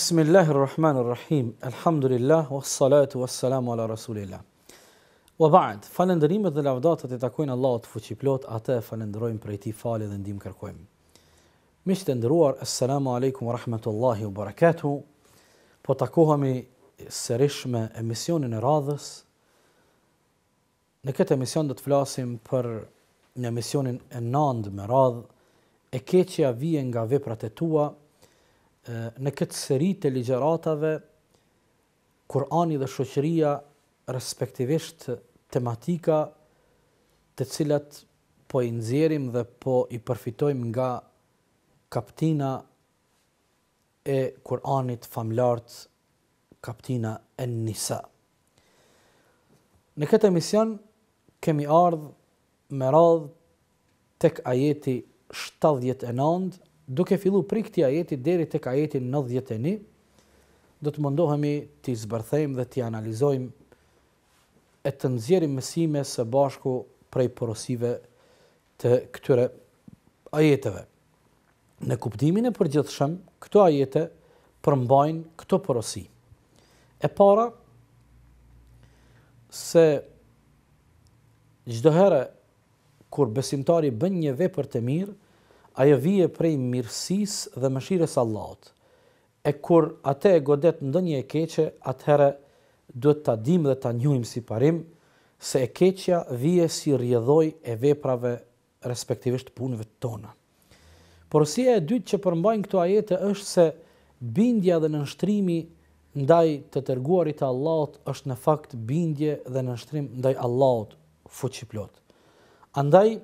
Bismillahirrahmanirrahim. Elhamdulillah, wassalatu, salatu, ala Rasulillah. Wa ba'd. falendërimet dhe lavdatët e takojnë Allah të fuqiplot, atë falenderojmë për e ti fali dhe ndimë kërkojmë. Mishë të ndëruar, assalamu alaikum wa rahmatullahi wa barakatuhu, po takohemi sërish me emisionin e radhës. Në këtë emision dhe të flasim për në emisionin e nandë me radhë, e keqja vjen nga veprat e tua, në këtë seri të ligjeratave, Kurani dhe shoqëria respektivisht tematika të cilat po i nxjerrim dhe po i përfitojmë nga kaptina e Kuranit famlart, kaptina e Nisa. Në këtë emision kemi ardhur me radh tek ajeti 79 duke fillu pri këti ajeti deri të ka ajeti në do të mundohemi të izbërthejmë dhe të analizojmë e të nëzjerim mësime së bashku prej porosive të këtyre ajeteve. Në kuptimin e përgjithshëm, këto ajete përmbajnë këto porosi. E para, se gjdohere kur besimtari bën një vepër të mirë, ajo vije prej mirësis dhe mëshires Allahot. E kur atë e godet në dënjë e keqe, atëherë duhet të dim dhe të njujmë si parim, se e keqja vije si rjedhoj e veprave respektivisht punëve tona. Por e dytë që përmbajnë këto ajete është se bindja dhe nënshtrimi ndaj të tërguarit të Allahot është në fakt bindje dhe nënshtrim ndaj Allahot fuqiplot. Andaj,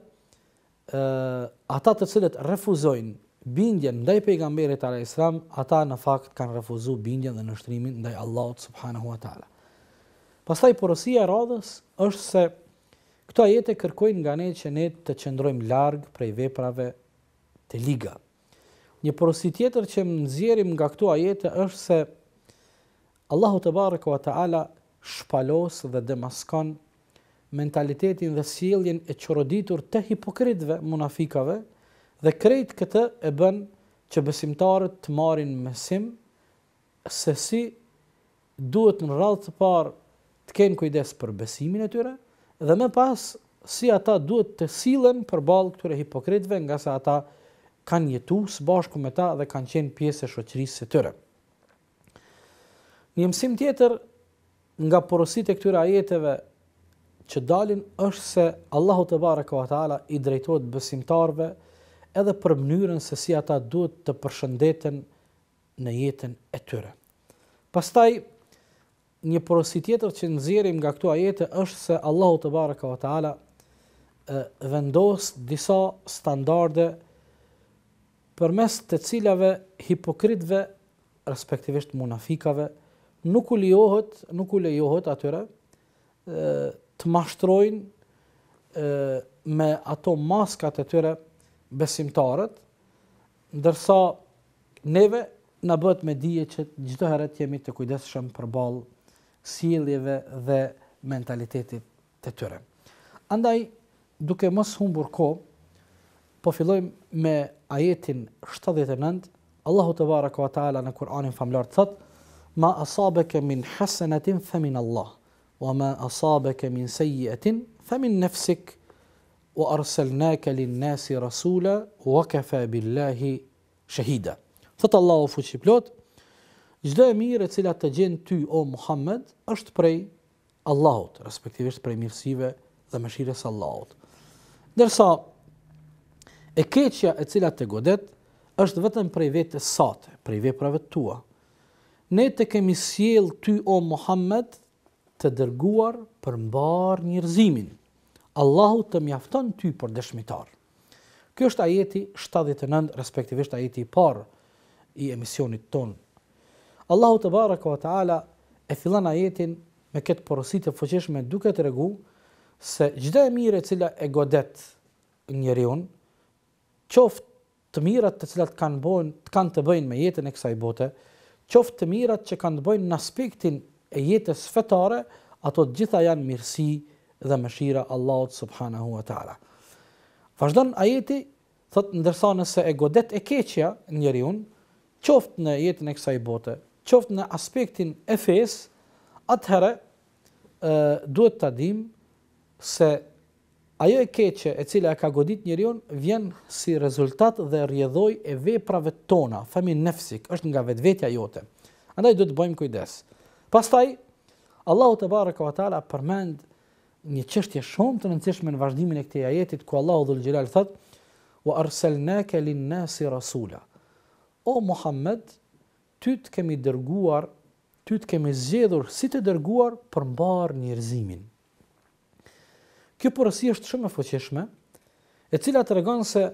ata të cilët refuzojnë bindjen ndaj pejgamberit ala islam, ata në fakt kanë refuzu bindjen dhe nështrimin ndaj Allahot subhanahu wa ta'ala. Pastaj porosia e radhës është se këto ajete kërkojnë nga ne që ne të qëndrojmë largë prej veprave të liga. Një porosi tjetër që më nëzjerim nga këto ajete është se Allahu te barëk wa ta'ala shpalos dhe demaskon mentalitetin dhe sjelljen e çoroditur të hipokritëve, munafikave dhe krejt këtë e bën që besimtarët të marrin mësim se si duhet në radhë të parë të kenë kujdes për besimin e tyre dhe më pas si ata duhet të sillen përballë këtyre hipokritëve nga sa ata kanë jetuar së bashku me ta dhe kanë qenë pjesë e shoqërisë së tyre. Një mësim tjetër nga porositë e këtyre ajeteve që dalin është se Allahu të baraka wa ta'ala i drejtojt besimtarve edhe për mënyrën se si ata duhet të përshëndeten në jetën e tyre. Pastaj, një porosi tjetër që nëzirim nga këtu ajete është se Allahu të baraka wa ta'ala vendos disa standarde për mes të cilave hipokritve, respektivisht munafikave, nuk u lejohet, nuk u lejohet atyre, të mashtrojnë me ato maskat e tyre besimtarët, ndërsa neve në bëtë me dije që gjithë të jemi të kujdeshëm për balë sieljeve dhe mentalitetit të tyre. Andaj, duke mos humbur ko, po fillojmë me ajetin 79, Allahu të varë këva ta'ala në Kur'anin famlarë të thëtë, ma asabeke min hasenetin femin Allah wa ma asabaka min sayyi'atin fa min nafsik wa arsalnaka lin-nasi rasula wa kafa billahi shahida. Sot Allahu fuçi plot. Çdo e mirë e cila të gjen ty o Muhammed është prej Allahut, respektivisht prej mirësive dhe mëshirës së Allahut. Dërsa e keqja e cila të godet është vetëm prej vetes sate, prej veprave tua. Ne të kemi sjell ty o Muhammed të dërguar për mbar njërzimin. Allahu të mjafton ty për dëshmitar. Kjo është ajeti 79, respektivisht ajeti i par i emisionit ton. Allahu të baraka wa ta'ala e filan ajetin me këtë porosit e fëqeshme duke të regu se gjde e mire cila e godet njëri unë, qoftë të mirat të cilat kanë, bojnë, kanë të bëjnë me jetën e kësaj bote, qoftë të mirat që kanë të bëjnë në aspektin e jetës fetare, ato të gjitha janë mirësi dhe mëshira Allahut subhanahu wa taala. Vazhdon ajeti, thotë ndërsa nëse e godet e keqja në njeriu, qoftë në jetën e kësaj bote, qoftë në aspektin e fesë, atëherë ë duhet ta dim se ajo e keqe e cila ka godit njeriu vjen si rezultat dhe rrjedhoi e veprave tona, thamë nefsik, është nga vetvetja jote. Andaj duhet të bëjmë kujdes. Ë Pastaj Allahu te baraka ve taala përmend një çështje shumë të rëndësishme në vazhdimin e këtij ajeti ku Allahu dhul xhelal thot: "Wa arsalnaka lin-nasi rasula." O Muhammed, ty të kemi dërguar, ty të kemi zgjedhur si të dërguar për mbar njerëzimin. Kjo porosi është shumë e fuqishme, e cila tregon se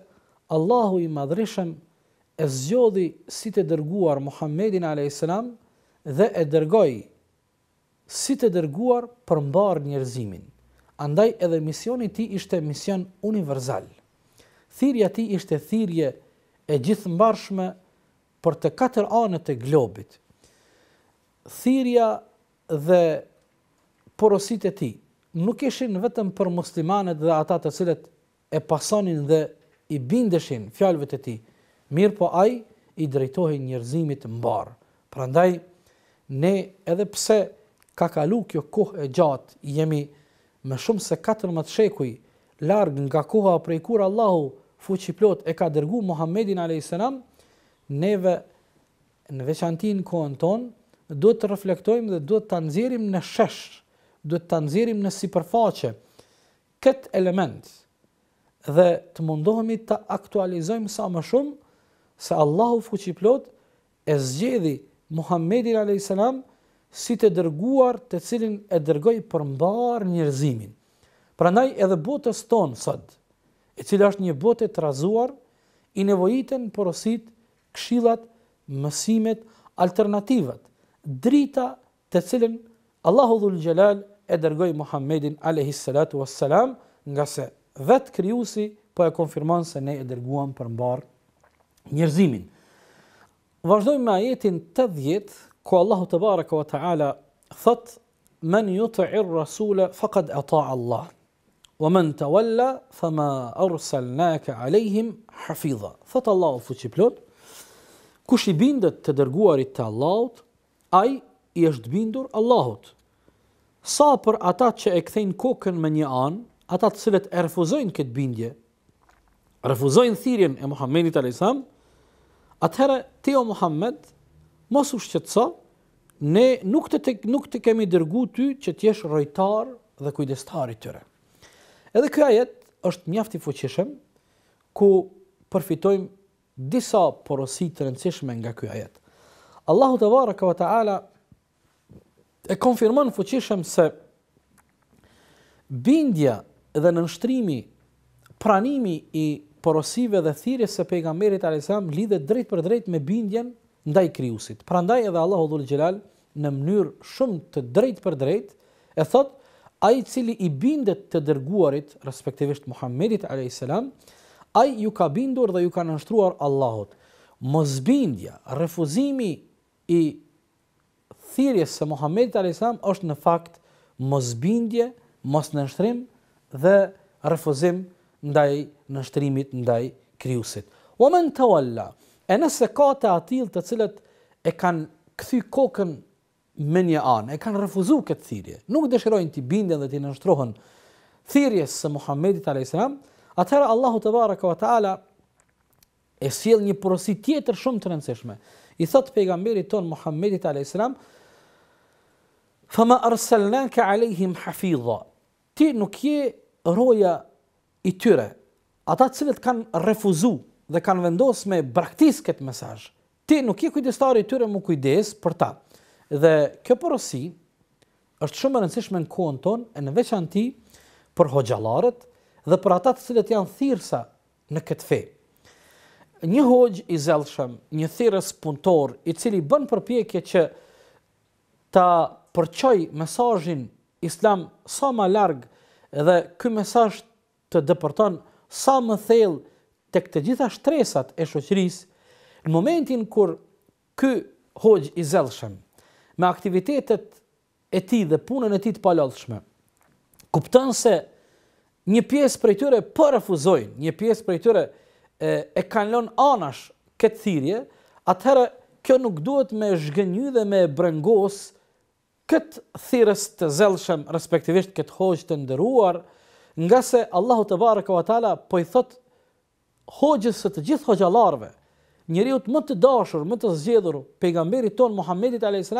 Allahu i madhreshëm e zgjodhi si të dërguar Muhammedin alayhis salam dhe e dërgoi si të dërguar për mbar njerëzimin. Andaj edhe misioni i tij ishte mision universal. Thirrja e tij ishte thirrje e gjithëmbarshme për të katër anët e globit. Thirrja dhe porositë e tij nuk ishin vetëm për muslimanët dhe ata të cilët e pasonin dhe i bindeshin fjalëve të tij, mirë po ai i drejtohej njerëzimit mbar. Prandaj ne edhe pse ka kalu kjo kohë e gjatë, jemi me shumë se 14 shekuj, largë nga koha prej kur Allahu fuqi plot e ka dërgu Muhammedin a.s. neve në veçantin kohën tonë, duhet të reflektojmë dhe duhet të nëzirim në shesh, duhet të nëzirim në si përfaqe, këtë element dhe të mundohemi të aktualizojmë sa më shumë se Allahu fuqiplot plot e zgjedi Muhammedin a.s si të dërguar të cilin e dërgoj për mbar njërzimin. Pra naj edhe botës tonë sëtë, e cilë është një botë të razuar, i nevojitën porosit këshilat, mësimet, alternativat, drita të cilin Allahu dhul Gjelal e dërgoj Muhammedin a.s. nga se vetë kryusi po e konfirman se ne e dërguam për mbar njërzimin. Vazhdojmë me ajetin të ku Allahu të baraka wa ta'ala thot, men ju të irë rasule, fakat e Allah. Wa men të walla, fama arsal nake alejhim hafidha. Thot Allahu fuqiplot, kush i bindet të dërguarit të Allahut, ai i është bindur Allahut. Sa për ata që e kthejnë kokën me një anë, ata të cilët e refuzojnë këtë bindje, refuzojnë thirjen e Muhammedit a.s., atëherë, ti o Muhammed, mos u shqetëso, ne nuk të, të nuk të kemi dërguar ty që t'jesh jesh rojtar dhe kujdestar i tyre. Edhe ky ajet është mjaft i fuqishëm ku përfitojmë disa porosi të rëndësishme nga ky ajet. Allahu te baraka ve taala e konfirmon fuqishëm se bindja dhe nënshtrimi, pranimi i porosive dhe thirrjes së pejgamberit alayhis salam lidhet drejt për drejt me bindjen ndaj krijuesit. Prandaj edhe Allahu Dhul Jalal në mënyrë shumë të drejtë për drejt e thot ai i cili i bindet të dërguarit respektivisht Muhamedit alayhis salam ai ju ka bindur dhe ju ka nënshtruar Allahut. Mosbindja, refuzimi i thirrjes së Muhamedit alayhis salam është në fakt mosbindje, mos nënshtrim dhe refuzim ndaj nënshtrimit ndaj krijuesit. Wa man tawalla. E nëse ka të atil të cilët e kanë këthy kokën me një anë, e kanë refuzu këtë thirje, nuk dëshirojnë të binden dhe të nështrohen thirjes së Muhammedit a.s. Atëherë Allahu të vara këva ta'ala e s'jel një porosi tjetër shumë të rëndësishme. I thotë pejgamberit tonë Muhammedit a.s. Fëma arselnake alejhim hafidha. Ti nuk je roja i tyre. Ata cilët kanë refuzu dhe kanë vendosë me braktis këtë mesaj. Ti nuk i kujdestari i tyre më kujdes për ta. Dhe kjo porosi është shumë rëndësishme në kohën tonë e në veçan ti për hoxalaret dhe për ata të cilët janë thirrsa në këtë fe. Një hoxh i zelëshëm, një thirrës punëtor, i cili bën përpjekje që ta përqoj mesajin islam sa ma largë dhe ky mesaj të dëpërton sa më thellë tek të gjitha shtresat e shoqërisë në momentin kur ky hoj i zellshëm me aktivitetet e tij dhe punën e tij të palollshme kupton se një pjesë prej tyre përrefuzojnë, po një një pjesë prej tyre e, e anash këtë thirrje, atëherë kjo nuk duhet me zhgënjy dhe me brengos këtë thirës të zelshëm, respektivisht këtë hoqë të ndëruar, nga se Allahu të varë këva tala po i thotë O së të gjithë xhallarëve, njeriu më të dashur, më të zgjedhur pejgamberit ton Muhammedit a.s.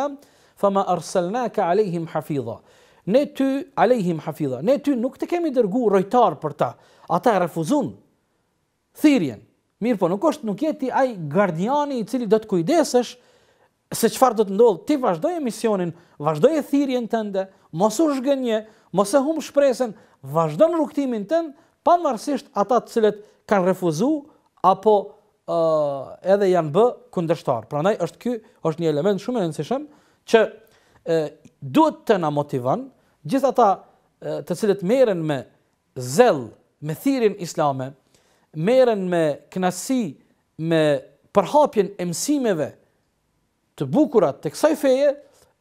fa ma arsalnaka alejhim hafiza. Ne ty alejhim hafiza. Ne ty nuk të kemi dërguar rojtar për ta. Ata e refuzuan thirrjen. Mirë po nuk është, nuk jeti aj ai gardiani i cili do të kujdesesh se çfarë do të ndodhë. Ti vazhdoj misionin, vazhdoj e thirrjen tënde, mos u zhgënje, mos e hum shpresën, vazhdo në rrugëtimin tënd pavarësisht ata të cilët kanë refuzu, apo uh, edhe janë bë kundërshtarë. Pra nëj, është ky, është një element shumë e nësishëm, që uh, duhet të na motivan, gjitha ta uh, të cilët meren me zell, me thirin islame, meren me knasi, me përhapjen e mësimeve të bukurat të kësaj feje,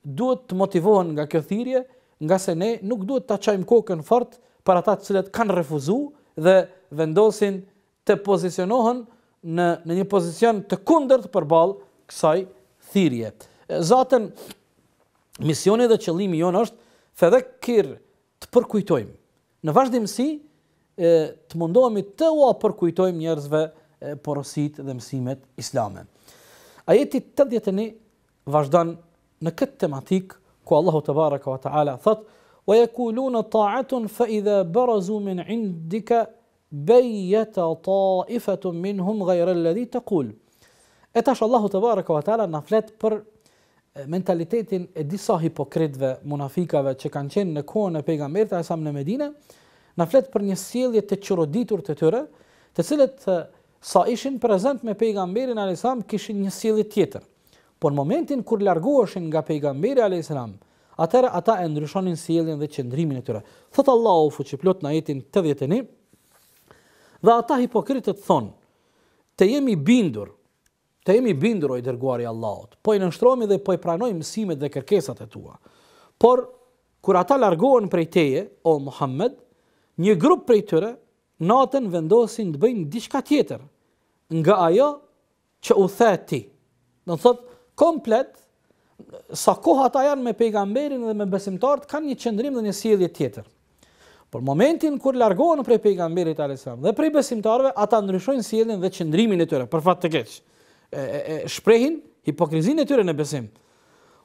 duhet të motivohen nga kjo thirje, nga se ne nuk duhet të qajmë kokën fort për ata të cilët kanë refuzu dhe vendosin të pozicionohen në në një pozicion të kundërt përballë kësaj thirrje. Zaten misioni dhe qëllimi jonë është thedhakir të përkujtojmë në vazhdimsi të mundohemi të ua përkujtojmë njerëzve porositë dhe mësimet islame. Ajeti 81 vazhdon në këtë tematik ku Allahu te baraka wa taala thot wa yekuluna ta'atun, fa idha barazu min indika bejeta ta ifetu min hum gajrel ledhi të kul. E tash Allahu të barë këva tala në fletë për mentalitetin e disa hipokritve, munafikave që kanë qenë në kohën e pejgamberta e samë në Medine, në fletë për një sielje të qëroditur të tëre, të cilët sa ishin prezent me pejgamberin a.s. kishin një sielje tjetër. Por në momentin kur largoheshin nga pejgamberi a.s. atëre ata e ndryshonin sieljen dhe qëndrimin e tëre. Thëtë Allahu fuqiplot në jetin 81, Dhe ata hipokritët thonë, të jemi bindur, të jemi bindur o i dërguari Allahot, po i nështromi dhe po i pranojmë mësimet dhe kërkesat e tua. Por, kur ata largohen prej teje, o Muhammed, një grupë prej tëre, natën vendosin të bëjnë diçka tjetër, nga ajo që u the ti. Në thot, komplet, sa kohë ata janë me pejgamberin dhe me besimtartë, kanë një qëndrim dhe një sielje tjetër. Por momentin kur largohen prej pejgamberit alayhissalam dhe prej besimtarëve, ata ndryshojnë sjelljen dhe qëndrimin e tyre për fat të keq. E shprehin hipokrizinë e tyre në besim.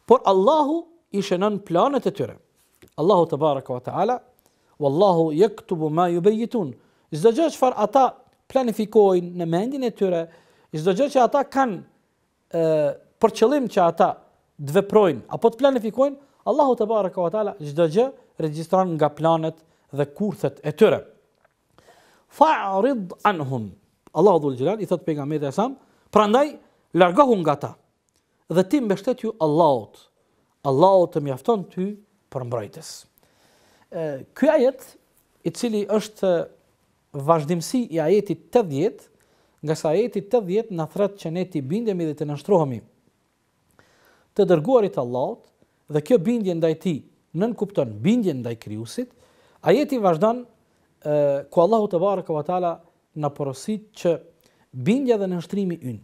Por Allahu i shënon planet e tyre. Allahu te baraka wa taala, wallahu yaktubu ma yubayitun. Çdo gjë që ata planifikojnë në mendin e tyre, çdo gjë që ata kanë për qëllim që ata të veprojnë apo të planifikojnë, Allahu te baraka wa taala çdo gjë regjistron nga planet dhe kurthet e tyre. Fa'rid anhum. Allahu dhul jilal i thot pejgamberit e sam, prandaj largohu nga ata. Dhe ti mbështet ju Allahut. Allahu të mjafton ty për mbrojtës. Ë ky ajet i cili është vazhdimsi i ajetit 80 nga sa ajeti 80 na thret që ne ti bindemi dhe të na të dërguarit Allahut dhe kjo bindje ndaj tij nën kupton bindjen ndaj krijuesit Ajeti vazhdon ku Allahu te baraka ve taala na porosit që bindja dhe nënshtrimi ynë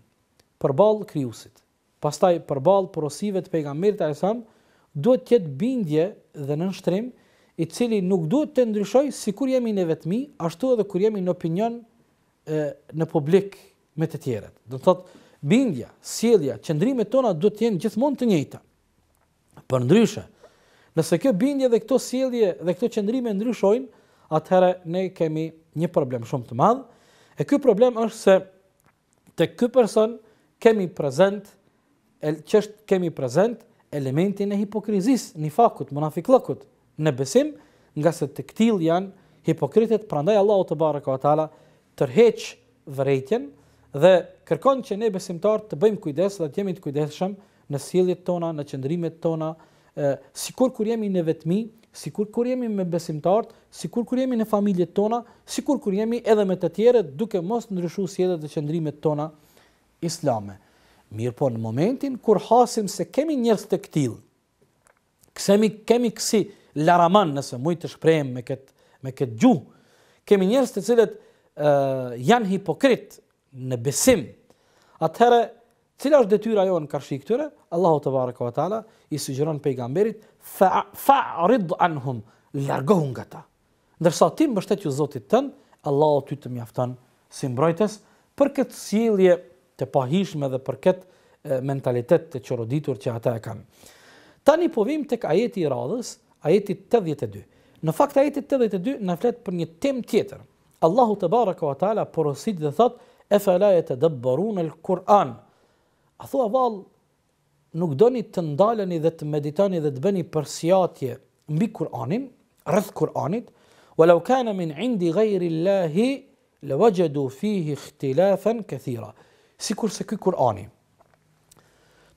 përball kriusit, Pastaj përball porosive të pejgamberit alajsam duhet të bindje dhe nënshtrim i cili nuk duhet të ndryshoj sikur jemi ne vetmi, ashtu edhe kur jemi në opinion në publik me të tjerët. Do të bindja, sjellja, qëndrimet tona duhet të jenë gjithmonë të njëjta. Përndryshe, Nëse kjo bindje dhe këto sjellje dhe këto qendrime ndryshojnë, atëherë ne kemi një problem shumë të madh. E ky problem është se te ky person kemi prezant çështë kemi prezant elementin e hipokrizisë, nifakut, munafiqllëkut në besim, nga se të ktill janë hipokritët, prandaj Allahu te barekuhu teala tërheq vërejtjen dhe kërkon që ne besimtarë të bëjmë kujdes dhe të jemi të kujdesshëm në sjelljet tona, në qëndrimet tona, sikur kur jemi në vetmi, sikur kur jemi me besimtarët, sikur kur jemi në familjet tona, sikur kur jemi edhe me të tjerët duke mos ndryshuar sjelljet dhe qëndrimet tona islame. Mirë po në momentin kur hasim se kemi njerëz të këtill. Kemi kemi kësi laraman nëse mund të shprehem me kët me kët gjuhë. Kemi njerëz të cilët uh, janë hipokrit në besim. Atëherë Cila është detyra jonë karshi këtyre? Allahu te barekuhu teala i sugjeron pejgamberit fa'rid fa anhum, largohu nga ta. Ndërsa ti bështet ju Zotit tënë, Allahu ty të mjafton si mbrojtës për këtë sjellje të pahishme dhe për këtë mentalitet të çoroditur që ata e kanë. Tani povim të tek ajeti i radhës, ajeti 82. Në fakt ajeti 82 na flet për një temë tjetër. Allahu te barekuhu teala porosit dhe thot: "E fala yatadabbaruna al-Qur'an?" A thua val, nuk do një të ndaleni dhe të meditani dhe të bëni përsiatje mbi Kur'anin, rrëth Kur'anit, walau kana min indi gajri Allahi, le vajgjadu fihi khtilafen këthira. Si kur se këj Kur'ani,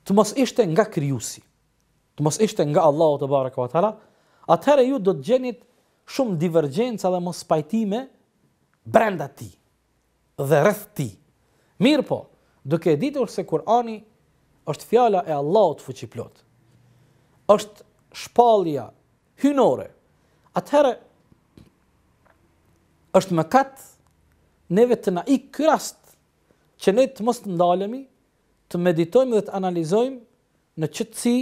të mos ishte nga kryusi, të mos ishte nga Allahu të barak wa tala, atëherë ju do të gjenit shumë divergjenca dhe mos pajtime brenda ti dhe rrëth ti. Mirë po, duke ditur se Kurani është fjala e Allahut fuqiplot. Është shpallja hynore. Atëherë është mëkat neve të na i ky që ne të mos të ndalemi të meditojmë dhe të analizojmë në qëtësi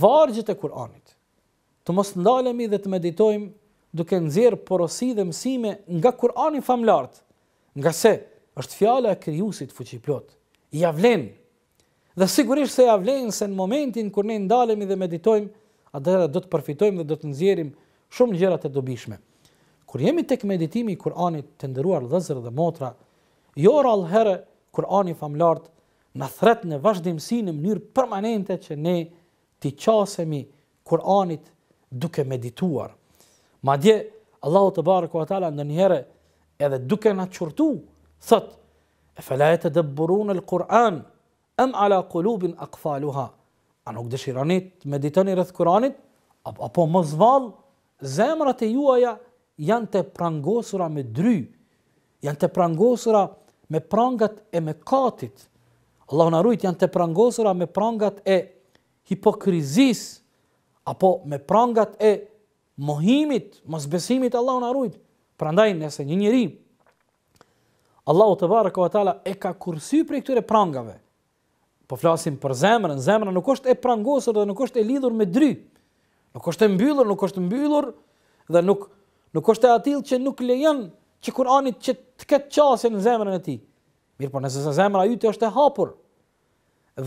vargjet e Kur'anit. Të mos të ndalemi dhe të meditojmë duke nëzirë porosi dhe mësime nga Kurani famlartë, nga se, është fjala e krijuesit fuqiplot. Ja vlen. Dhe sigurisht se ja vlen se në momentin kur ne ndalemi dhe meditojmë, atëherë do të përfitojmë dhe do të nxjerrim shumë gjëra të dobishme. Kur jemi tek meditimi i Kuranit të nderuar vëllezër dhe motra, jo rall herë Kurani famlart na thret në vazhdimsi në mënyrë permanente që ne ti qasemi Kur'anit duke medituar. Ma dje, Allahu të barë kuatala ndonjëherë edhe duke na qurtu thot e felajet e dëbburun e l-Kur'an, em ala kulubin akfaluha a nuk dëshironit meditoni rëth Kuranit apo më zval zemrat e juaja janë të prangosura me dry janë të prangosura me prangat e me katit Allah në rujt janë të prangosura me prangat e hipokrizis apo me prangat e mohimit, mos besimit Allah në rujt prandaj nëse një njëri Allahu te baraka wa taala e ka kursy prej këtyre prangave. Po flasim për zemrën, zemra nuk është e prangosur dhe nuk është e lidhur me dry. Nuk është e mbyllur, nuk është mbyllur dhe nuk nuk është e atill që nuk lejon që Kurani që të ketë qasje në zemrën e tij. Mirë, por nëse zemra jote është e hapur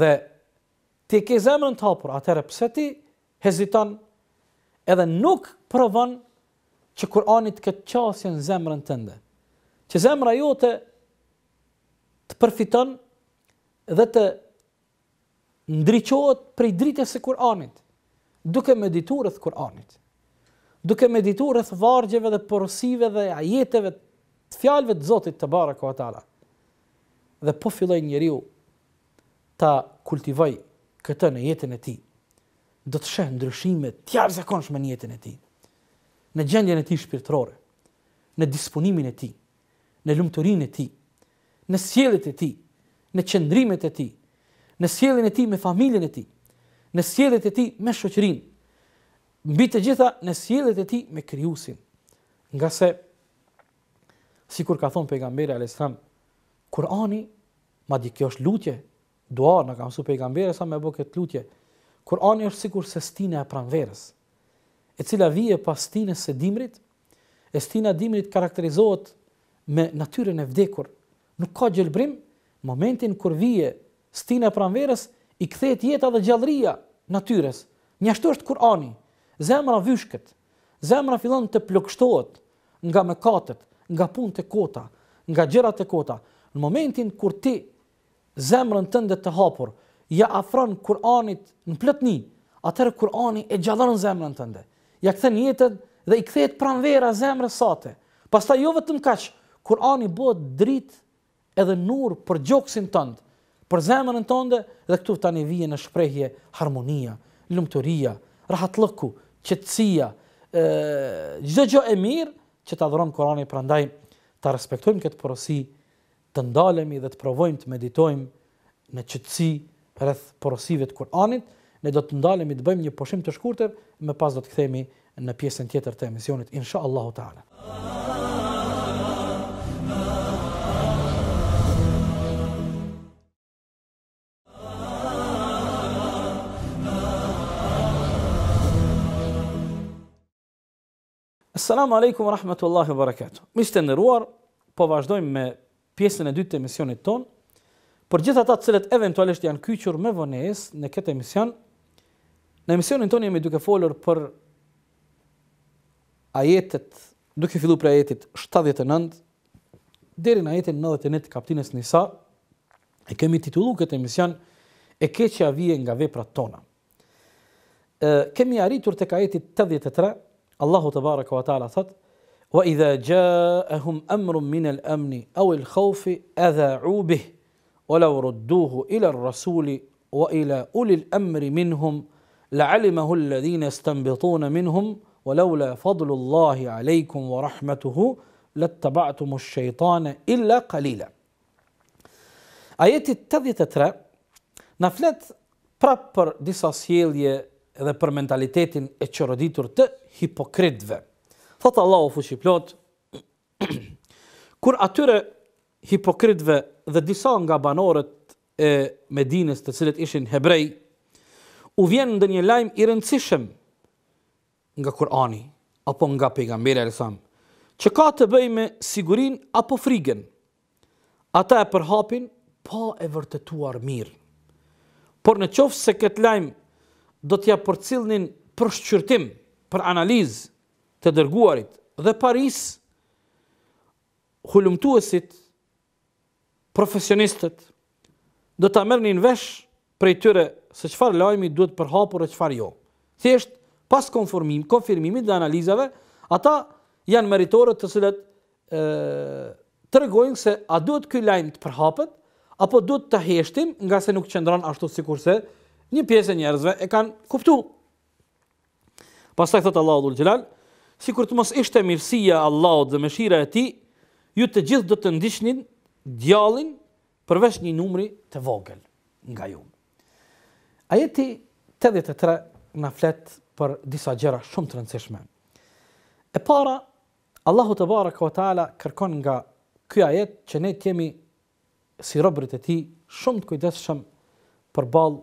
dhe ti ke zemrën të hapur, atëherë pse ti heziton edhe nuk provon që Kurani të ketë qasje në zemrën tënde? që zemra jote të përfiton dhe të ndriqohet prej drite se Kur'anit, duke me ditu Kur'anit, duke me ditu vargjeve dhe porosive dhe ajeteve të fjalve të zotit të barako atala. Dhe po filloj njeriu ju ta kultivaj këtë në jetën e ti, do të shëhë ndryshime tjarë zakonshme në jetën e ti, në gjendjen e ti shpirtrore, në disponimin e ti, në lumëturin e ti, në sjelit e ti, në qëndrimet e ti, në sjelin e ti me familjen e ti, në sjelit e ti me shoqërin, mbi të gjitha në sjelit e ti me kryusin. Nga se, si kur ka thonë pejgamberi Alestam, Kurani, ma di kjo është lutje, duar në kam su pejgamberi, sa me bo këtë lutje, Kurani është sikur se stine e pranverës, e cila vije pas stine se dimrit, e stina dimrit karakterizohet me natyren e vdekur. Nuk ka gjelbrim, momentin kër vije stine e pranverës, i kthejt jeta dhe gjallëria natyres. Njështu është Kurani, zemra vyshket, zemra filan të plokshtohet nga mekatet, nga pun të kota, nga gjera të kota. Në momentin kër ti zemrën tënde të hapur, ja afran Kur'anit në plëtni, atërë Kur'ani e gjallën zemrën tënde. Ja këthe njëtët dhe i këthejt pranvera zemrës sate. Pasta jo vëtë në Kurani bëhet dritë edhe nur për gjoksin tënd, për zemrën tënde dhe këtu tani vjen në shprehje harmonia, lumturia, rahat qetësia, ë çdo gjë e mirë që ta dhuron Kurani, prandaj ta respektojmë këtë porosi, të ndalemi dhe të provojmë të meditojmë në qetësi rreth porosive të Kuranit, ne do të ndalemi të bëjmë një pushim të shkurtër, më pas do të kthehemi në pjesën tjetër të emisionit inshallah taala. Assalamu alaikum wa rahmatullahi wa barakatuh. Mi të nëruar, po vazhdojmë me pjesën e dytë të emisionit tonë. Për gjitha ta cilët eventualisht janë kyqur me vënes në këtë emision, në emisionin tonë jemi duke folur për ajetet, duke fillu për ajetit 79, deri në ajetin 99 të kaptines Nisa, e kemi titulu këtë emision, e keqja vje nga vepra tona. kemi arritur të ka 83, الله تبارك وتعالى صد وإذا جاءهم أمر من الأمن أو الخوف أذاعوا به ولو ردوه إلى الرسول وإلى أولي الأمر منهم لعلمه الذين يستنبطون منهم ولولا فضل الله عليكم ورحمته لاتبعتم الشيطان إلا قليلا آيات التذي تترى نفلت proper dissociation edhe për mentalitetin e qëroditur të hipokritve. Thotë Allah o fushi plot, kur atyre hipokritve dhe disa nga banorët e Medines të cilët ishin hebrej, u vjen ndë një lajmë i rëndësishëm nga Kurani, apo nga pejgamberi Elisam, që ka të bëj me sigurin apo frigen. Ata e përhapin pa po e vërtetuar mirë. Por në qofë se këtë lajmë do t'ja përcilnin për shqyrtim, për analiz të dërguarit dhe Paris, hulumtuesit, profesionistët, do t'a mërë një në vesh për e tyre se qëfar lajmi duhet për hapur e qëfar jo. Thjesht, pas konformim, konfirmimit dhe analizave, ata janë meritorët të sëllet të regojnë se a duhet këj lajmi të përhapet, apo duhet të heshtim nga se nuk qëndran ashtu si kurse, Një pjesë e njerëzve e kanë kuptu. Pastaj thot Allahu Dhul si kur të mos ishte mirësia Allahut dhe mëshira e ti, ju të gjithë do të ndishnin djalin përvesh një numri të vogël nga ju. Ajeti 83 na flet për disa gjëra shumë të rëndësishme. E para, Allahu të bara këva ta'ala kërkon nga kjo ajet që ne të jemi si robrit e ti shumë të kujdeshëm për balë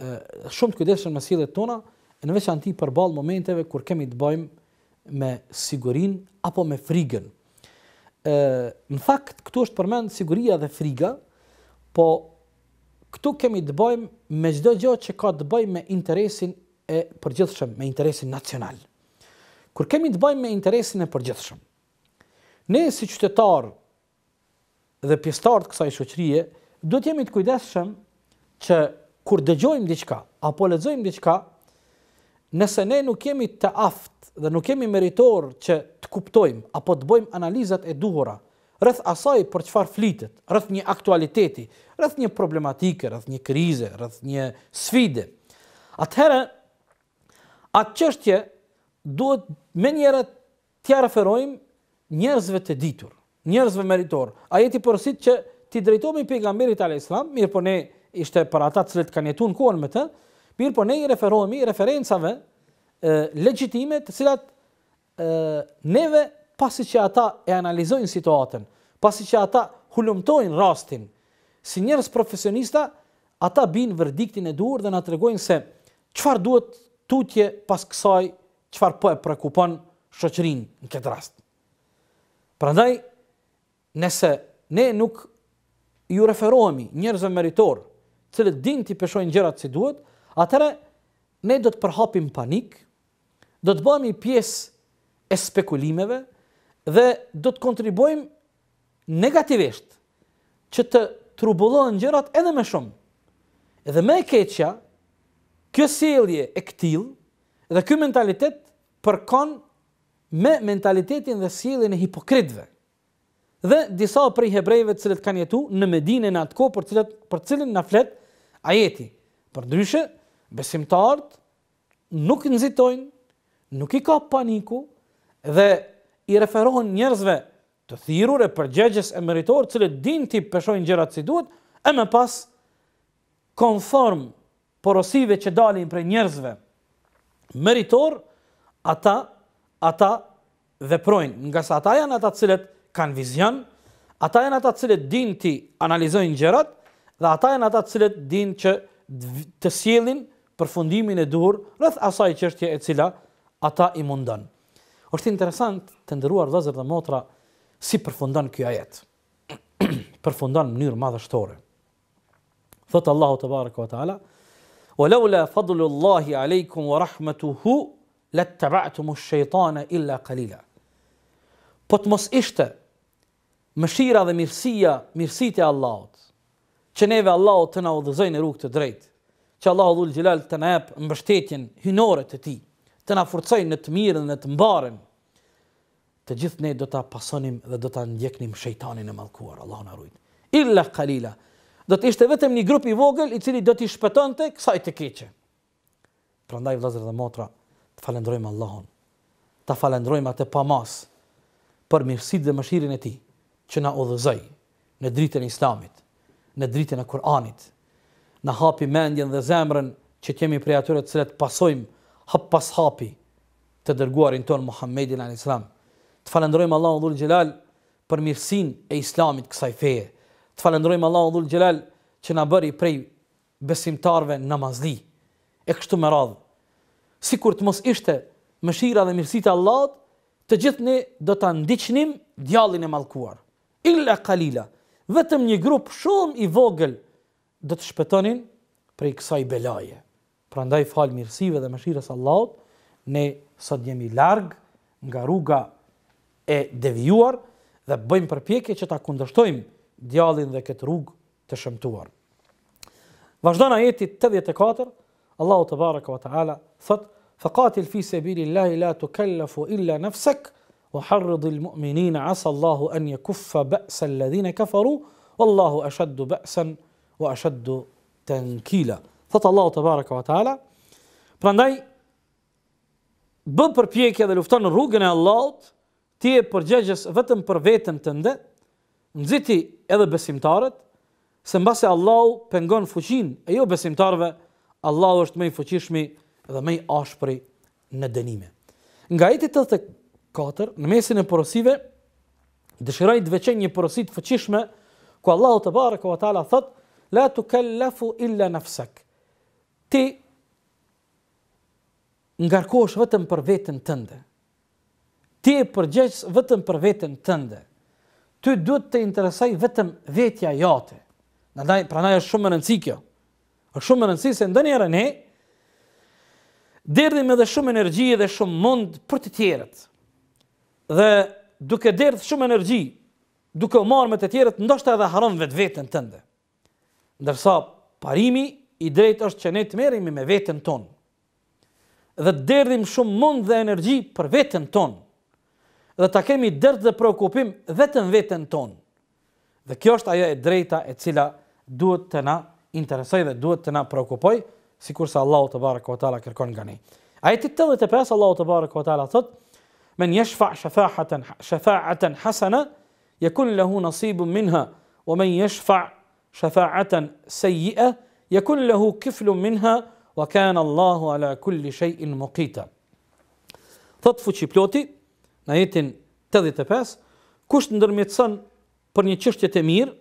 shumë të kujdesshëm me sjelljet tona, e në veçantë përballë momenteve kur kemi të bëjmë me sigurinë apo me frigën. Ë, në fakt këtu është përmend siguria dhe friga, po këtu kemi të bëjmë me çdo gjë që ka të bëjë me interesin e përgjithshëm, me interesin nacional. Kur kemi të bëjmë me interesin e përgjithshëm. Ne si qytetar dhe pjesëtar të kësaj shoqërie, duhet jemi të kujdesshëm që kur dëgjojmë diqka, apo lezojmë diqka, nëse ne nuk jemi të aftë dhe nuk jemi meritor që të kuptojmë, apo të bojmë analizat e duhura, rrëth asaj për qëfar flitet, rrëth një aktualiteti, rrëth një problematike, rrëth një krize, rrëth një sfide. Atëherë, atë qështje duhet me njëre tja referojmë njerëzve të ditur, njerëzve meritor. A jeti përësit që ti drejtomi pejgamberit al-Islam, mirë për po ne njerëzve, ishte për ata të cilët kanë jetuar kohën me të, mirë po ne i referohemi referencave e, legjitime të cilat neve pasi që ata e analizojnë situatën, pasi që ata hulumtojnë rastin, si njerëz profesionista, ata binë verdiktin e duhur dhe na tregojnë se çfarë duhet tutje pas kësaj, çfarë po e prekupon shoqërinë në këtë rast. Prandaj, nëse ne nuk ju referohemi njerëzve meritorë, cilët din të i peshojnë gjërat si duhet, atëre ne do të përhapim panik, do të bëmi pjesë e spekulimeve dhe do të kontribuojmë negativisht që të trubullohen gjërat edhe më shumë. Edhe më e keqja, kjo sjellje e ktill dhe ky mentalitet përkon me mentalitetin dhe sjelljen e hipokritëve dhe disa prej hebrejve të cilët kanë jetu në Medinë në atë të për cilët për cilën na flet ajeti. Përndryshe, besimtarët nuk nxitojnë, nuk i ka paniku dhe i referohen njerëzve të thirrur e përgjegjës e meritor, të cilët dinë ti peshojnë gjërat si duhet, e më pas konform porosive që dalin prej njerëzve meritor, ata ata veprojnë, nga sa ata janë ata të cilët kanë vizion, ata janë ata cilët din të analizojnë gjërat dhe ata janë ata cilët din që të sjellin përfundimin e dur rrëth asaj qështja e cila ata i mundan. është interesant të ndëruar dhezër dhe motra si përfundan kjo ajet, përfundan mënyrë madhështore. Thotë Allahu të barek o ta'ala wa lau fadlu fadlullahi aleikum wa rahmetu hu shaytana të ba'tu mu illa kalila po të mos ishte mëshira dhe mirësia, mirësit e Allahot, që neve Allahot të na udhëzojnë e rukë të drejtë, që Allahot dhul gjilal të na epë mbështetjen hynore të ti, të na furcojnë në të mirën në të mbarën, të gjithë ne do të pasonim dhe do të ndjeknim shejtanin e malkuar, Allahot në rujtë. Illa kalila, do të ishte vetëm një grupi vogël i cili do të shpeton të kësaj të keqe. Pra ndaj vlazër dhe motra, të falendrojmë Allahon, të falendrojmë atë pa mas, për mirësit dhe mëshirin e ti, që na udhëzoi në dritën e Islamit, në dritën e Kur'anit. Na hapi mendjen dhe zemrën që kemi prej atyre të cilët pasojmë hap pas hapi të dërguarin ton Muhammedin alayhis salam. Të falenderojmë Allahun dhul xhelal për mirësinë e Islamit kësaj feje. Të falenderojmë Allahun dhul xhelal që na bëri prej besimtarve namazli e kështu me radhë. Si kur të mos ishte mëshira dhe mirësit e Allahut, të gjithë ne do të ndiqnim djallin e mallkuar illa kalila, vetëm një grup shumë i vogël dhe të shpetonin prej kësaj belaje. Pra ndaj falë mirësive dhe mëshirës Allahot, ne sot jemi largë nga rruga e devijuar dhe bëjmë përpjekje që ta kundështojmë djallin dhe këtë rrugë të shëmtuar. Vazhdan ajetit 84, Allahu të baraka wa ta'ala, thot, fëkatil fi sebiri Allahi la të kellafu illa nëfsekë, wa المؤمنين mu'minina asa Allahu يكف yakuffa الذين كفروا kafaru wallahu ashaddu ba'san wa ashaddu tankila thot Allah te baraka wa taala prandaj bën përpjekje dhe lufton rrugën e Allahut ti e përgjigjesh vetëm për veten tënde nxiti edhe besimtarët se mbase Allahu pengon fuqin e jo besimtarve Allahu është më i fuqishmi dhe më i ashpër në dënime. Nga ajeti katër, në mesin e porosive, dëshiroj të veqen një porosit fëqishme, ku Allahu të barë, ku Atala thot, la të kellefu illa nafsek. Ti ngarkosh vëtëm për vetën tënde. Ti e përgjegjës vëtëm për vetën tënde. Ty duhet të interesaj vëtëm vetja jate. Nadaj, pra na e shumë rëndësi kjo. O shumë rëndësi se ndë njërën e, edhe shumë energji dhe shumë mund për të tjerët dhe duke derdhë shumë energji, duke o marë me të tjerët, ndoshta edhe haron vetë vetën tënde. Ndërsa parimi i drejt është që ne të merimi me vetën tonë. Dhe të derdhim shumë mund dhe energji për vetën tonë. Dhe ta kemi derdhë dhe preokupim vetën vetën tonë. Dhe kjo është ajo e drejta e cila duhet të na interesoj dhe duhet të na preokupoj, si kurse Allah Allahu të barë këvëtala kërkon nga ne. Ajeti 85, Allahu të barë këvëtala thotë, men yashfa shafa'atan shafa'atan hasana yakun lahu naseebun minha wa men shafa'atan sayyi'a yakun lahu kiflun minha wa Allahu ala kulli shay'in muqita Thot chi ploti në jetin 85 kush ndërmjetson për një çështje të mirë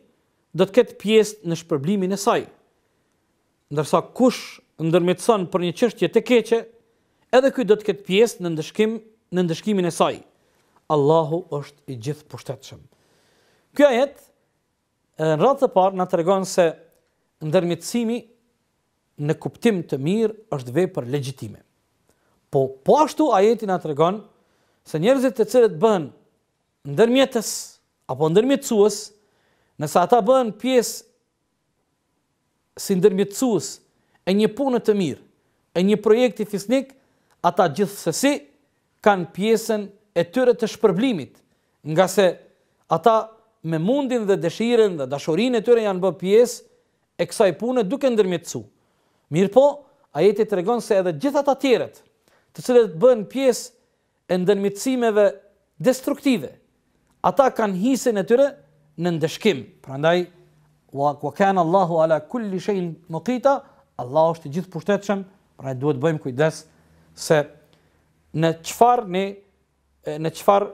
do të ketë pjesë në shpërblimin e saj ndërsa kush ndërmjetson për një çështje të keqe edhe ky do të ketë pjesë në ndëshkim në ndëshkimin e saj. Allahu është i gjithë pushtetëshëm. Kjo ajet, edhe në ratë të parë, nga të regonë se ndërmjëtësimi në kuptim të mirë është vej për legjitime. Po, po ashtu ajeti nga të regonë se njerëzit të cilët bëhen ndërmjetës apo ndërmjetësuës, nësa ata bëhen pjesë si ndërmjetësuës e një punë të mirë, e një projekti fisnik, ata gjithë sësi, kanë pjesën e tyre të shpërblimit, nga se ata me mundin dhe dëshiren dhe dashorin e tyre janë bë pjesë e kësaj pune duke ndërmjetësu. Mirë po, ajeti të regonë se edhe gjithat atjeret, të cilët bën pjesë e ndërmjetësimeve destruktive, ata kanë hisën e tyre në ndëshkim. Pra ndaj, wa, wa kanë Allahu ala kulli shenë më kita, Allah është gjithë pushtetëshem, pra e duhet bëjmë kujdes se përështë në qëfar në, në qëfar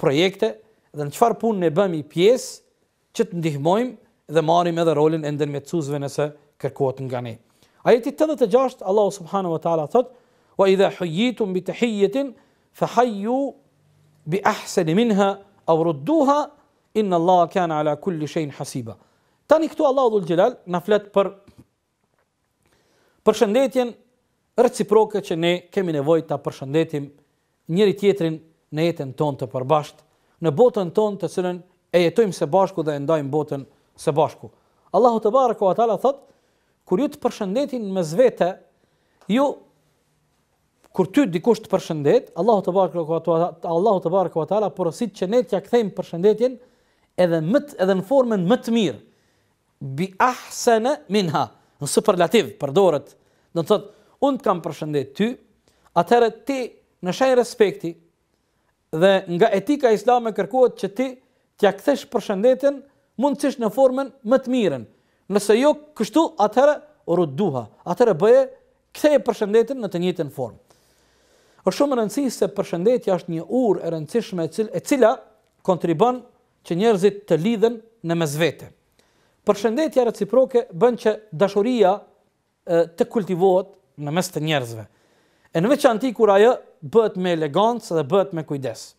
projekte dhe në qëfar punë në bëmi pjesë që të ndihmojmë dhe marim edhe rolin e ndër nëse kërkohet nga ne. Ajeti 86, Allahu Subhanahu wa ta'ala thot, wa idha hujitum bi të hijetin, fa haju bi ahseni minha, au rudduha, inna Allah kana ala kulli shenë hasiba. Tani këtu Allahu Dhul Gjelal në fletë për për shëndetjen reciproke që ne kemi nevoj të përshëndetim njëri tjetrin në jetën ton të përbasht, në botën ton të cilën e jetojmë se bashku dhe e ndajmë botën se bashku. Allahu të barë, këva atala thot, kur ju të përshëndetin me zvete, ju, kur ty dikush të përshëndet, Allahu të barë, këva atala, Allahu të barë, porosit që ne t'ja këthejmë përshëndetin edhe, mët, edhe në formën më të mirë, bi ahsene minha, në superlativ, përdoret, në të thotë, unë të kam përshëndet ty, atërë ti në shenjë respekti dhe nga etika islame kërkuat që ti tja këthesh përshëndetin mundë në formën më të mirën. Nëse jo kështu, atërë rrët duha, atërë bëje këthej përshëndetin në të njëtën formë. O shumë rëndësi se përshëndetja është një urë e rëndësishme e cila kontribën që njerëzit të lidhen në mezvete. Përshëndetja reciproke bën që dashuria të kultivohet në mes të njerëzve. E në veçanti kur ajo bëhet me elegancë dhe bëhet me kujdes.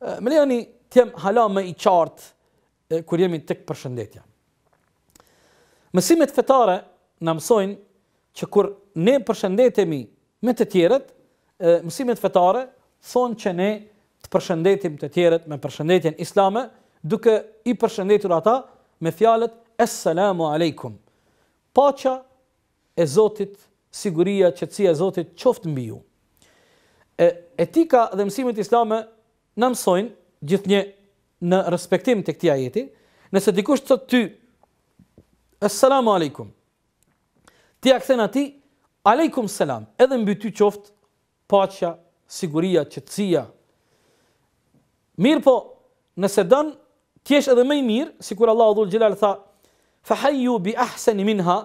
Më lejoni t'jem hala më i qartë kur jemi tek përshëndetja. Mësimet fetare na mësojnë që kur ne përshëndetemi me të tjerët, mësimet fetare thonë që ne të përshëndetim të tjerët me përshëndetjen islame, duke i përshëndetur ata me fjalët Assalamu alaikum. Pacha e Zotit siguria, qetësia e Zotit qoftë mbi ju. E etika dhe mësimet islame na mësojnë gjithnjë në respektim të këtia jeti, nëse dikush thotë ty Assalamu alaikum. Ti a kthen aleikum salam. Edhe mbi ty qoftë paqja, siguria, qetësia. mirë po, nëse don ti jesh edhe më i mirë, sikur Allahu Dhul Xhelal tha, fa hayyu bi ahsani minha,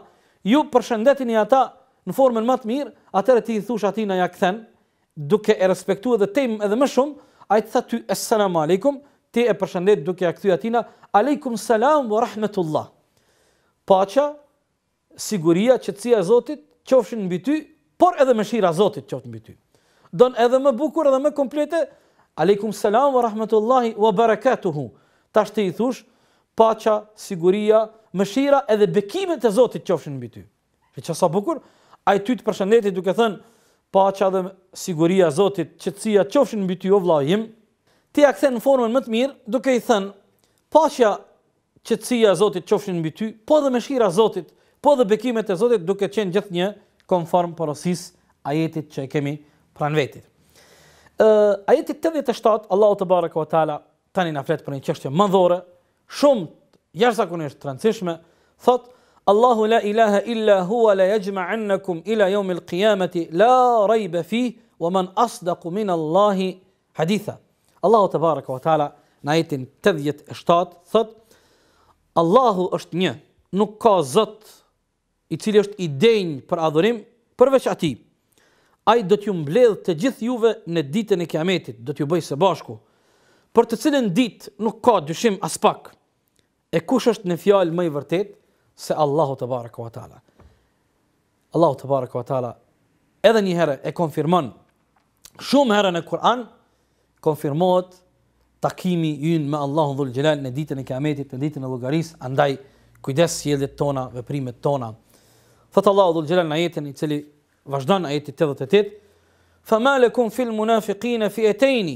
ju përshëndetini ata në formën më të mirë, atëherë ti i thosh atij na ja kthen, duke e respektuar edhe tim edhe më shumë, ai të tha ty assalamu alaikum, ti e përshëndet duke ja kthy atij na alaikum salam wa rahmatullah. Paça, siguria që e Zotit qofshin mbi ty, por edhe mëshira e Zotit qoftë mbi ty. Don edhe më bukur edhe më komplete, alaikum salam wa rahmatullah wa barakatuh. Tash ti i thush, paça, siguria, mëshira edhe bekimet e Zotit qofshin mbi ty. Veç sa bukur, ai ty të përshëndeti duke thënë paqja dhe siguria e Zotit, qetësia qofshin mbi ty o vllajim, ti ja kthen në formën më të mirë duke i thënë paqja, qetësia e Zotit qofshin mbi ty, po dhe mëshira e Zotit, po dhe bekimet e Zotit duke qenë gjithnjë konform porosis ajetit që e kemi pran vetit. Ë uh, ajeti 87 Allahu te Allah të barekuhu teala tani na flet për një çështje më dhore, shumë jashtëzakonisht të rëndësishme, thotë Allahu la ilaha illa huwa la yajma' annakum ila yawm al-qiyamati la rayba fi wa man asdaq min Allah haditha. Allahu tebaraka wa taala naitin tadhiyat thot Allahu esht nje, nuk ka zot i cili esht i denj per adhurim per veç ati. Ai do t'ju mbledh te gjith juve ne diten e kiametit, do t'ju boj se bashku. Per te cilen dit nuk ka dyshim as pak. E kush esht ne fjal me vërtet? se Allahu të baraka wa ta'ala. Allahu të baraka wa ta'ala edhe një herë e konfirmon shumë herë në Kur'an, konfirmohet takimi jynë me Allahu dhul Jalal në ditën e kiametit, në ditën e logaris, andaj kujdes sjeljet tona, veprimet tona. Thëtë Allahu dhul Jalal në jetën i cili vazhdan në jetët 88, fa male kun fil munafikina fi etejni,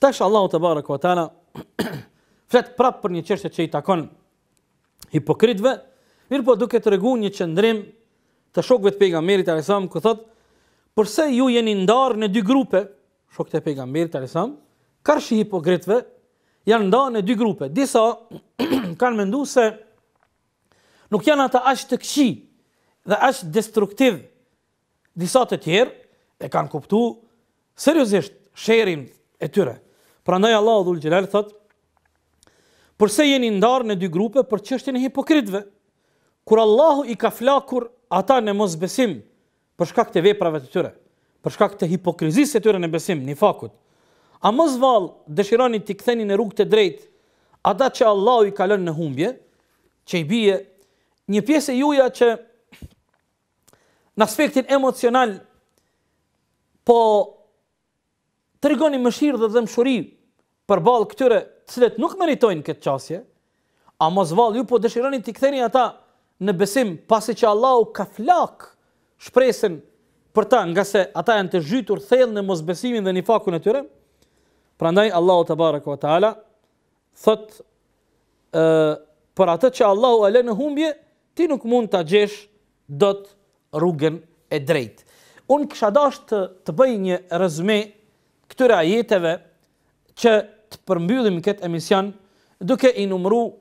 tash Allahu të baraka wa ta'ala, fletë prapë për një qështë që i takon hipokritve, Mirë po duke të regu një qëndrim të shokve të pejgamberit e alesam, këtë thotë, përse ju jeni ndarë në dy grupe, shokve të pejgamberit e alesam, i shi hipokritve, janë ndarë në dy grupe. Disa kanë mendu se nuk janë ata ashtë të këshi dhe ashtë destruktiv. Disa të tjerë e kanë kuptu seriosisht shërin e tyre. Pra ndojë Allah dhullë gjelalë thotë, përse jeni ndarë në dy grupe për qështin e hipokritve kur Allahu i ka flakur ata në mos besim për shkak të veprave të tyre, për shkak të hipokrizisë të tyre në besim, në fakut. A mos vall dëshironi të ktheni në rrugë të drejtë ata që Allahu i ka lënë në humbje, që i bie një pjesë e juja që në aspektin emocional po të mëshirë dhe dëmshuri për balë këtyre cilët nuk meritojnë këtë qasje, a mos valë ju po dëshironi të këtheni ata në besim pasi që Allahu ka flak shpresën për ta nga se ata janë të zhytur thellë në mosbesimin dhe nifakun e tyre. Prandaj Allahu te baraka ve taala thot ë për atë që Allahu e lën në humbje, ti nuk mund ta gjesh dot rrugën e drejtë. Un kisha dashur të, të bëj një rezume këtyre ajeteve që të përmbyllim këtë emision duke i numëruar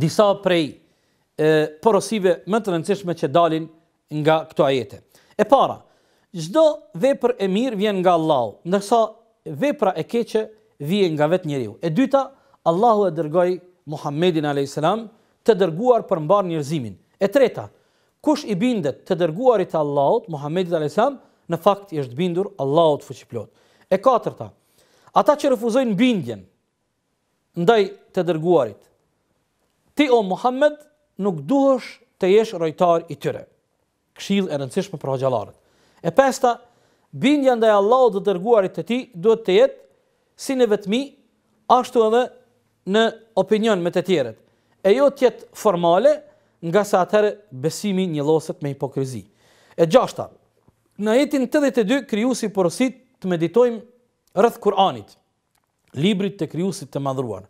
disa prej porosive më të rëndësishme që dalin nga këto ajete. E para, çdo vepër e mirë vjen nga Allahu, ndërsa vepra e keqe vjen nga vetë njeriu. E dyta, Allahu e dërgoi Muhammedin alayhis salam të dërguar për mbar njerëzimin. E treta, kush i bindet të dërguarit të Allahut Muhammedit alayhis salam, në fakt i është bindur Allahut fuqiplot. E katërta, ata që refuzojnë bindjen ndaj të dërguarit. Ti o Muhammed, nuk duhesh të jesh rojtar i tyre. Këshill e rëndësishme për hoxhallarët. E pesta, bindja ndaj Allahut dhe dërguarit të tij duhet të jetë si në vetmi, ashtu edhe në opinion me të tjerët. E jo të jetë formale, nga sa atëherë besimi loset me hipokrizi. E gjashta, në jetin 82, kryusi porosit të meditojmë rëth Kur'anit, librit të kryusit të madhruar.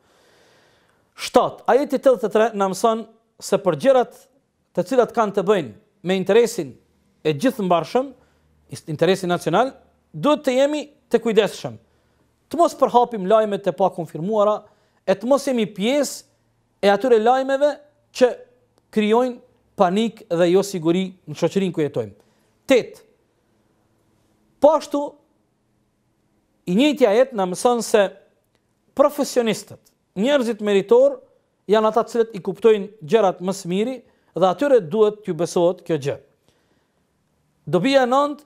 7. Ajeti 83 në mësën se për gjërat të cilat kanë të bëjnë me interesin e gjithë mbarshëm, interesin nacional, duhet të jemi të kujdesshëm. Të mos përhapim lajmet të pa konfirmuara, e të mos jemi pjesë e atyre lajmeve që kryojnë panik dhe jo siguri në qoqërin ku jetojmë. Tet, pashtu, po i njëtja jetë në mësën se profesionistët, njerëzit meritorë, janë ata cilët i kuptojnë gjërat më së miri dhe atyre duhet t'ju besohet kjo gjë. Dobija e 9,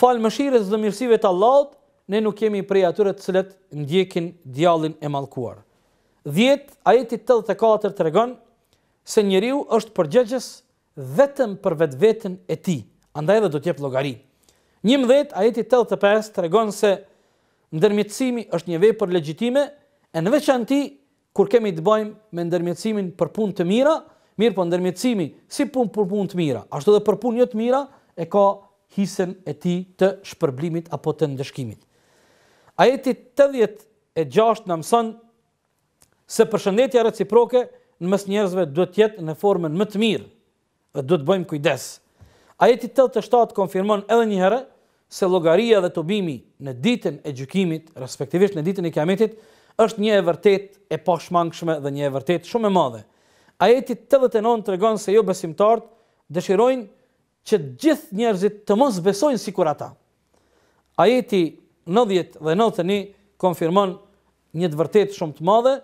fal mëshirës dhe mirësive të Allahut, ne nuk kemi prej atyre të cilët ndjekin djallin e mallkuar. 10, ajeti 84 tregon se njeriu është përgjegjës vetëm për vetveten e tij, andaj edhe do të jep llogari. 11, ajeti 85 tregon se ndërmjetësimi është një vepër legjitime, e në veçanti kur kemi të bëjmë me ndërmjetësimin për punë të mira, mirë po ndërmjetësimi si punë për punë të mira, ashtu edhe për punë një jo të mira e ka hisën e tij të shpërblimit apo të ndëshkimit. Ajeti 86 na mëson se përshëndetja reciproke në mes njerëzve duhet të jetë në formën më të mirë dhe duhet të bëjmë kujdes. Ajeti 87 konfirmon edhe një herë se llogaria dhe tubimi në ditën e gjykimit, respektivisht në ditën e kiametit, është një e vërtet e pashmangshme dhe një e vërtet shumë e madhe. Ajeti 89 të regonë se jo besimtartë dëshirojnë që gjithë njerëzit të mos besojnë si kur ata. Ajeti 90 dhe 91 konfirmon një të vërtet shumë të madhe,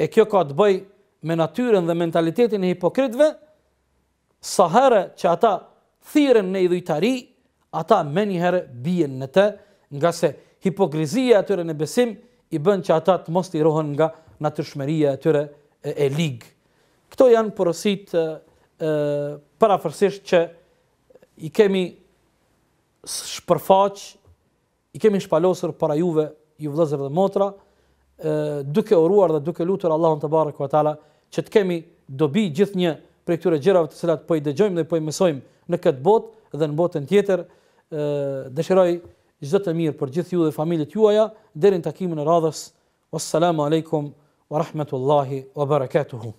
e kjo ka të bëj me natyren dhe mentalitetin e hipokritve, sa herë që ata thiren në idhujtari, ata herë bijen në të, nga se hipokrizia atyre në besim i bën që ata të mos i rohen nga natyrshmëria e tyre e ligë. Kto janë porosit e parafrasisht që i kemi shpërfaq, i kemi shpalosur para juve, ju vëllezër dhe motra, e, duke uruar dhe duke lutur Allahun te bareku te ala që të kemi dobi gjithnjë prej këtyre gjërave të cilat po i dëgjojmë dhe po i mësojmë në këtë botë dhe në botën tjetër, e, dëshiroj gjithë të mirë për gjithë ju dhe familjet juaja, derin takimin e radhës, wassalamu alaikum wa rahmetullahi wa barakatuhu.